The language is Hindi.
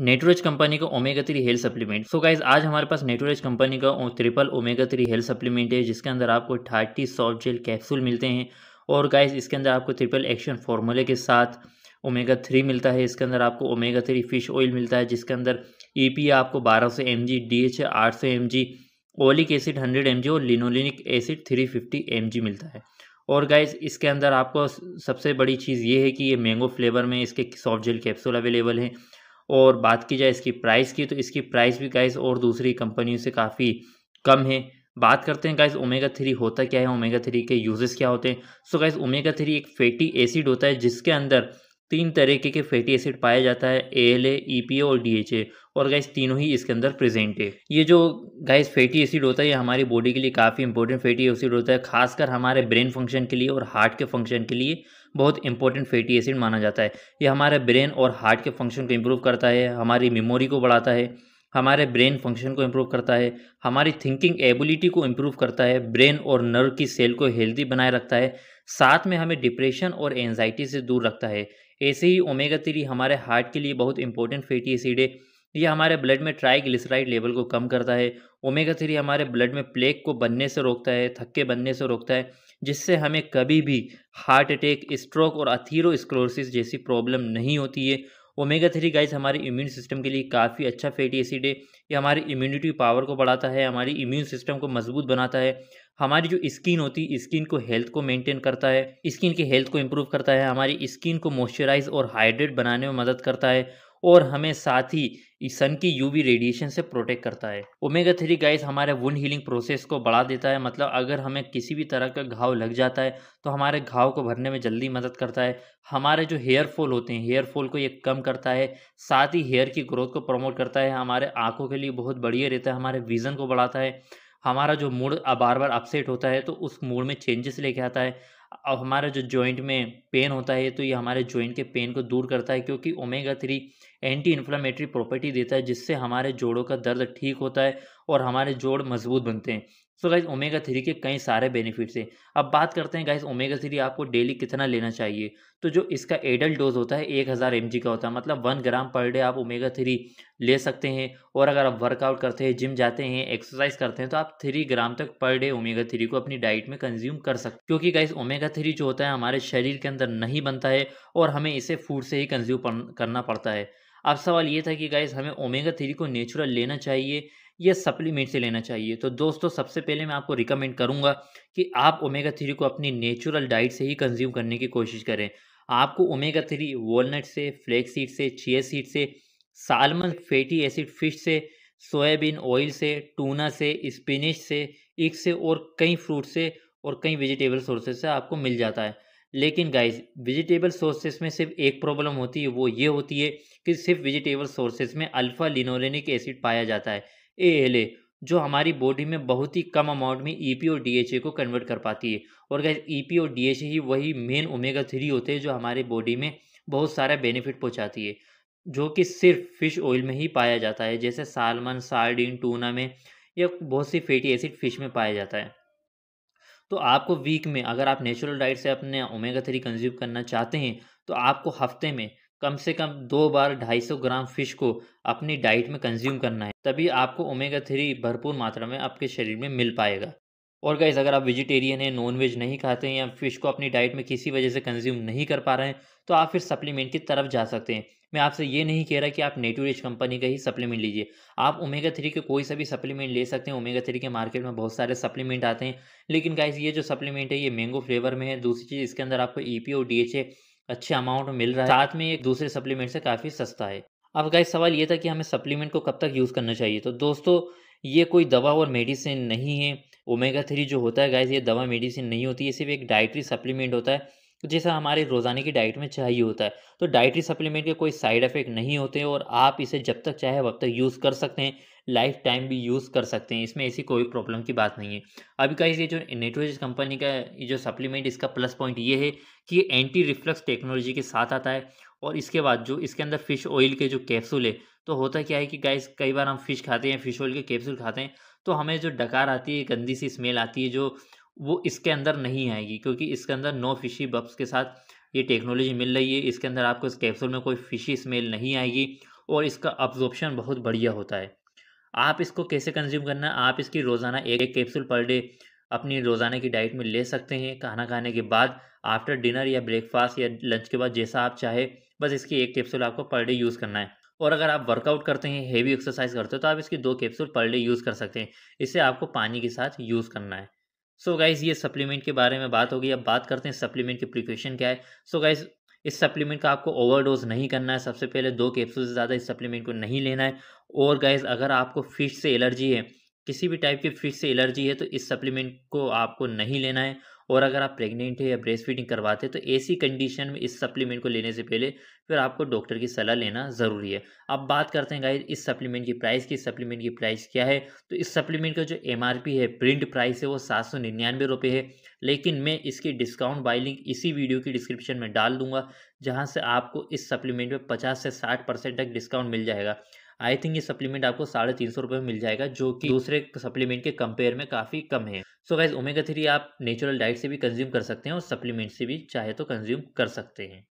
नेटोरेज कंपनी का omega three health supplement so guys आज हमारे पास नेटोरेज कंपनी का triple omega three health supplement है जिसके अंदर आपको थर्टी सॉफ्ट जेल कैप्सूल मिलते हैं और गाइज इसके अंदर आपको ट्रिपल एक्शन फॉर्मूले के साथ ओमेगा थ्री मिलता है इसके अंदर आपको ओमेगा थ्री फिश ऑयल मिलता है जिसके अंदर ई e पी आपको बारह सौ एम जी डी एच आठ सौ M G oleic acid hundred M G और linolenic acid three fifty M G मिलता है और गाइज इसके अंदर आपको सबसे बड़ी चीज़ ये है कि ये मैंगो फ्लेवर में इसके सॉफ्ट जेल कैप्सूल अवेलेबल हैं और बात की जाए इसकी प्राइस की तो इसकी प्राइस भी गाइस और दूसरी कंपनियों से काफ़ी कम है बात करते हैं गाइस ओमेगा थ्री होता क्या है ओमेगा थ्री के यूजेस क्या होते हैं सो गाइस ओमेगा थ्री एक फैटी एसिड होता है जिसके अंदर तीन तरीके के फैटी एसिड पाया जाता है A L A P A और डी एच ए और गैस तीनों ही इसके अंदर प्रेजेंट है ये जो गैस फैटी एसिड होता है ये हमारी बॉडी के लिए काफ़ी इंपॉर्टेंट फैटी एसिड होता है खासकर हमारे ब्रेन फंक्शन के लिए और हार्ट के फंक्शन के लिए बहुत इंपॉर्टेंट फैटी एसिड माना जाता है ये हमारे ब्रेन और हार्ट के फंक्शन को इम्प्रूव करता है हमारी मेमोरी को बढ़ाता है हमारे ब्रेन फंक्शन को इम्प्रूव करता है हमारी थिंकिंग एबिलिटी को इम्प्रूव करता है ब्रेन और नर्व की सेल को हेल्दी बनाए रखता है साथ में हमें डिप्रेशन और एनजाइटी से दूर रखता है ऐसे ही ओमेगा थ्री हमारे हार्ट के लिए बहुत इंपॉर्टेंट फैटी एसिड है ये हमारे ब्लड में ट्राइग्लिसराइड लेवल को कम करता है ओमेगा थ्री हमारे ब्लड में प्लेग को बनने से रोकता है थक्के बनने से रोकता है जिससे हमें कभी भी हार्ट अटैक स्ट्रोक और अथीरोस्क्लोरसिस जैसी प्रॉब्लम नहीं होती है ओमेगा थ्री गाइस हमारे इम्यून सिस्टम के लिए काफ़ी अच्छा फैटी एसिड है ये हमारी इम्यूनिटी पावर को बढ़ाता है हमारी इम्यून सिस्टम को मजबूत बनाता है हमारी जो स्किन होती है स्किन को हेल्थ को मेंटेन करता है स्किन की हेल्थ को इम्प्रूव करता है हमारी स्किन को मॉइस्चराइज और हाइड्रेट बनाने में मदद करता है और हमें साथ ही सन की यूवी रेडिएशन से प्रोटेक्ट करता है ओमेगा थ्री गाइस हमारे वुंड हीलिंग प्रोसेस को बढ़ा देता है मतलब अगर हमें किसी भी तरह का घाव लग जाता है तो हमारे घाव को भरने में जल्दी मदद करता है हमारे जो हेयर फॉल होते हैं हेयर फॉल को ये कम करता है साथ ही हेयर की ग्रोथ को प्रमोट करता है हमारे आँखों के लिए बहुत बढ़िया रहता है हमारे विज़न को बढ़ाता है हमारा जो मूड बार बार अपसेट होता है तो उस मूड में चेंजेस लेके आता है और हमारा जो जॉइंट में पेन होता है तो ये हमारे जॉइंट के पेन को दूर करता है क्योंकि omega three anti inflammatory property देता है जिससे हमारे जोड़ों का दर्द ठीक होता है और हमारे जोड़ मजबूत बनते हैं सो गाइज ओमेगा थ्री के कई सारे बेनिफिट्स हैं अब बात करते हैं गाइज ओमेगा थ्री आपको डेली कितना लेना चाहिए तो जो इसका एडल्ट डोज होता है एक हज़ार एम का होता है मतलब वन ग्राम पर डे आप ओमेगा थ्री ले सकते हैं और अगर आप वर्कआउट करते हैं जिम जाते हैं एक्सरसाइज करते हैं तो आप थ्री ग्राम तक पर डे ओमेगा थ्री को अपनी डाइट में कंज्यूम कर सकते हैं क्योंकि गाइज ओमेगा थ्री जो होता है हमारे शरीर के अंदर नहीं बनता है और हमें इसे फूड से ही कंज्यूम करना पड़ता है अब सवाल ये था कि गाइज हमें ओमेगा थ्री को नेचुरल लेना चाहिए या सप्लीमेंट से लेना चाहिए तो दोस्तों सबसे पहले मैं आपको रिकमेंड करूँगा कि आप ओमेगा थ्री को अपनी नेचुरल डाइट से ही कंज्यूम करने की कोशिश करें आपको ओमेगा थ्री वॉलट से फ्लैक्सीड सीड से चिया सीड से सालमन फैटी एसिड फिश से सोयाबीन ऑयल से टूना से स्पिनिश से एक से और कई फ्रूट से और कई वेजिटेबल सोर्सेज से आपको मिल जाता है लेकिन गाइज वेजिटेबल सोर्सेस में सिर्फ एक प्रॉब्लम होती है वो ये होती है कि सिर्फ वेजिटेबल सोर्सेस में अल्फ़ा लिनोलेनिक एसिड पाया जाता है ए जो हमारी बॉडी में बहुत ही कम अमाउंट में ई e और डी को कन्वर्ट कर पाती है और गाइज ई e और डी ही वही मेन ओमेगा थ्री होते हैं जो हमारे बॉडी में बहुत सारा बेनिफिट पहुँचाती है जो कि सिर्फ फिश ऑयल में ही पाया जाता है जैसे सालमन सार्डिन टूना में या बहुत सी फैटी एसिड फिश में पाया जाता है तो आपको वीक में अगर आप नेचुरल डाइट से अपने ओमेगा थ्री कंज्यूम करना चाहते हैं तो आपको हफ्ते में कम से कम दो बार 250 ग्राम फिश को अपनी डाइट में कंज्यूम करना है तभी आपको ओमेगा थ्री भरपूर मात्रा में आपके शरीर में मिल पाएगा और गाइज़ अगर आप वेजिटेरियन हैं नॉन वेज नहीं खाते हैं या फिश को अपनी डाइट में किसी वजह से कंज्यूम नहीं कर पा रहे हैं तो आप फिर सप्लीमेंट की तरफ जा सकते हैं मैं आपसे ये नहीं कह रहा कि आप नेटिव रिच कंपनी का ही सप्लीमेंट लीजिए आप ओमेगा थ्री के कोई सा भी सप्लीमेंट ले सकते हैं ओमेगा थ्री के मार्केट में बहुत सारे सप्लीमेंट आते हैं लेकिन गाइज ये जो सप्लीमेंट है ये मैंगो फ्लेवर में है दूसरी चीज़ इसके अंदर आपको ई और डी अच्छे अमाउंट में मिल रहा है साथ में एक दूसरे सप्लीमेंट से काफ़ी सस्ता है अब गाइज सवाल ये था कि हमें सप्लीमेंट को कब तक यूज़ करना चाहिए तो दोस्तों ये कोई दवा और मेडिसिन नहीं है ओमेगा थ्री जो होता है गाइज ये दवा मेडिसिन नहीं होती है सिर्फ एक डाइटरी सप्लीमेंट होता है तो जैसा हमारे रोज़ाने की डाइट में चाहिए होता है तो डाइटरी सप्लीमेंट के कोई साइड इफ़ेक्ट नहीं होते और आप इसे जब तक चाहे वब तक यूज़ कर सकते हैं लाइफ टाइम भी यूज़ कर सकते हैं इसमें ऐसी कोई प्रॉब्लम की बात नहीं है अभी का ये जो नेटोज कंपनी का ये जो सप्लीमेंट इसका प्लस पॉइंट ये है कि एंटी रिफ्लक्स टेक्नोलॉजी के साथ आता है और इसके बाद जो इसके अंदर फ़िश ऑयल के जो कैप्सूल है तो होता क्या है कि गाइस कई बार हम फ़िश खाते हैं फ़िश ऑयल के कैप्सूल खाते हैं तो हमें जो डकार आती है गंदी सी स्मेल आती है जो वो इसके अंदर नहीं आएगी क्योंकि इसके अंदर नो फिशी बब्स के साथ ये टेक्नोलॉजी मिल रही है इसके अंदर आपको इस कैप्सूल में कोई फिशी स्मेल नहीं आएगी और इसका अब्जॉर्प्शन बहुत बढ़िया होता है आप इसको कैसे कंज्यूम करना है आप इसकी रोज़ाना एक एक कैप्सूल पर डे अपनी रोज़ाना की डाइट में ले सकते हैं खाना खाने के बाद आफ्टर डिनर या ब्रेकफास्ट या लंच के बाद जैसा आप चाहे बस इसकी एक कैप्सूल आपको पर डे यूज़ करना है और अगर आप वर्कआउट करते हैं हेवी एक्सरसाइज करते हो तो आप इसकी दो कैप्सूल पर डे यूज़ कर सकते हैं इसे आपको पानी के साथ यूज़ करना है सो so गाइज़ ये सप्लीमेंट के बारे में बात हो गई अब बात करते हैं सप्लीमेंट की प्रिकॉशन क्या है सो so गाइज़ इस सप्लीमेंट का आपको ओवरडोज नहीं करना है सबसे पहले दो कैप्सूल से ज़्यादा इस सप्लीमेंट को नहीं लेना है और गाइज़ अगर आपको फिश से एलर्जी है किसी भी टाइप की फिश से एलर्जी है तो इस सप्लीमेंट को आपको नहीं लेना है और अगर आप प्रेग्नेंट है या ब्रेस्ट फीडिंग करवाते हैं तो ऐसी कंडीशन में इस सप्लीमेंट को लेने से पहले फिर आपको डॉक्टर की सलाह लेना ज़रूरी है अब बात करते हैं गाइज इस सप्लीमेंट की प्राइस की सप्लीमेंट की प्राइस क्या है तो इस सप्लीमेंट का जो एम है प्रिंट प्राइस है वो सात सौ निन्यानवे रुपये है लेकिन मैं इसकी डिस्काउंट बाई लिंक इसी वीडियो की डिस्क्रिप्शन में डाल दूंगा जहाँ से आपको इस सप्लीमेंट में पचास से साठ परसेंट तक डिस्काउंट मिल जाएगा आई थिंक ये सप्लीमेंट आपको साढ़े तीन सौ रुपये में मिल जाएगा जो कि दूसरे सप्लीमेंट के कंपेयर में काफ़ी कम है सो गाइज ओमेगा थ्री आप नेचुरल डाइट से भी कंज्यूम कर सकते हैं और सप्लीमेंट से भी चाहे तो कंज्यूम कर सकते हैं